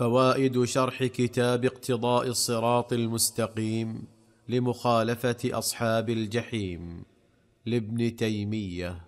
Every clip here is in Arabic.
فوائد شرح كتاب اقتضاء الصراط المستقيم لمخالفه اصحاب الجحيم لابن تيميه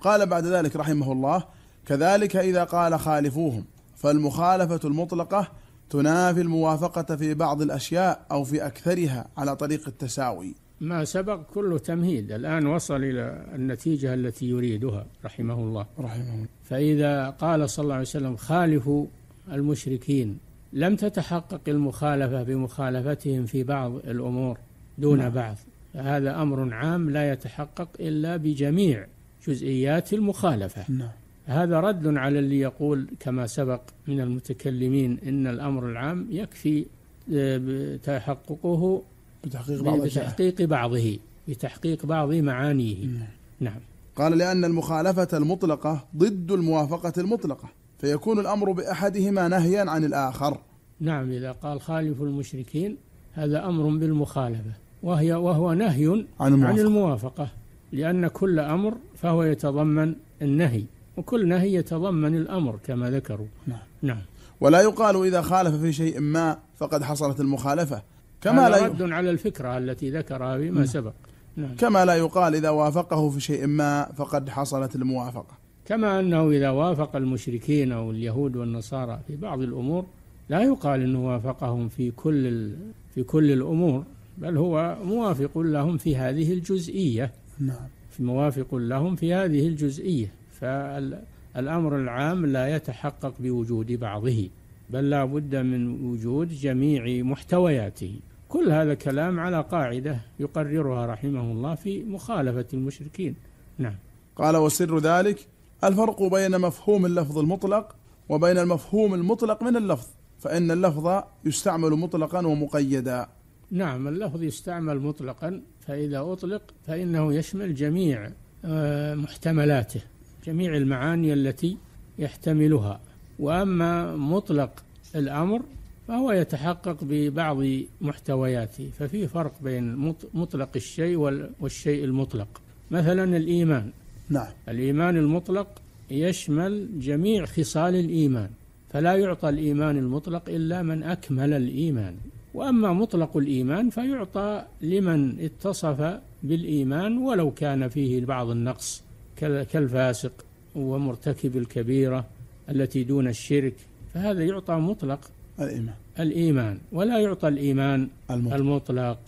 قال بعد ذلك رحمه الله كذلك اذا قال خالفوهم فالمخالفه المطلقه تنافي الموافقه في بعض الاشياء او في اكثرها على طريق التساوي ما سبق كله تمهيد الآن وصل إلى النتيجة التي يريدها رحمه الله رحمه الله فإذا قال صلى الله عليه وسلم خالفوا المشركين لم تتحقق المخالفة بمخالفتهم في بعض الأمور دون نعم. بعض هذا أمر عام لا يتحقق إلا بجميع جزئيات المخالفة نعم. هذا رد على اللي يقول كما سبق من المتكلمين إن الأمر العام يكفي آه، تحققه بتحقيق, بعض بتحقيق بعضه بتحقيق بعض معانيه نعم. نعم قال لأن المخالفة المطلقة ضد الموافقة المطلقة فيكون الأمر بأحدهما نهيا عن الآخر نعم إذا قال خالف المشركين هذا أمر بالمخالفة وهي وهو نهي عن الموافقة, عن الموافقة لأن كل أمر فهو يتضمن النهي وكل نهي يتضمن الأمر كما ذكروا نعم, نعم ولا يقال إذا خالف في شيء ما فقد حصلت المخالفة كما لا رد على الفكرة التي ذكرها فيما نعم. سبق نعم. كما لا يقال إذا وافقه في شيء ما فقد حصلت الموافقة كما أنه إذا وافق المشركين أو اليهود والنصارى في بعض الأمور لا يقال أنه وافقهم في كل في كل الأمور بل هو موافق لهم في هذه الجزئية نعم موافق لهم في هذه الجزئية فالأمر العام لا يتحقق بوجود بعضه بل لا بد من وجود جميع محتوياته كل هذا كلام على قاعدة يقررها رحمه الله في مخالفة المشركين نعم قال وسر ذلك الفرق بين مفهوم اللفظ المطلق وبين المفهوم المطلق من اللفظ فإن اللفظ يستعمل مطلقا ومقيدا نعم اللفظ يستعمل مطلقا فإذا أطلق فإنه يشمل جميع آه، محتملاته جميع المعاني التي يحتملها وأما مطلق الأمر فهو يتحقق ببعض محتوياته ففي فرق بين مطلق الشيء والشيء المطلق مثلا الإيمان نعم الإيمان المطلق يشمل جميع خصال الإيمان فلا يعطى الإيمان المطلق إلا من أكمل الإيمان وأما مطلق الإيمان فيعطى لمن اتصف بالإيمان ولو كان فيه بعض النقص كالفاسق ومرتكب الكبيرة التي دون الشرك فهذا يعطى مطلق الإيمان الإيمان ولا يعطى الإيمان المطلق, المطلق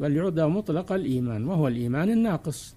بل يعطى مطلق الإيمان وهو الإيمان الناقص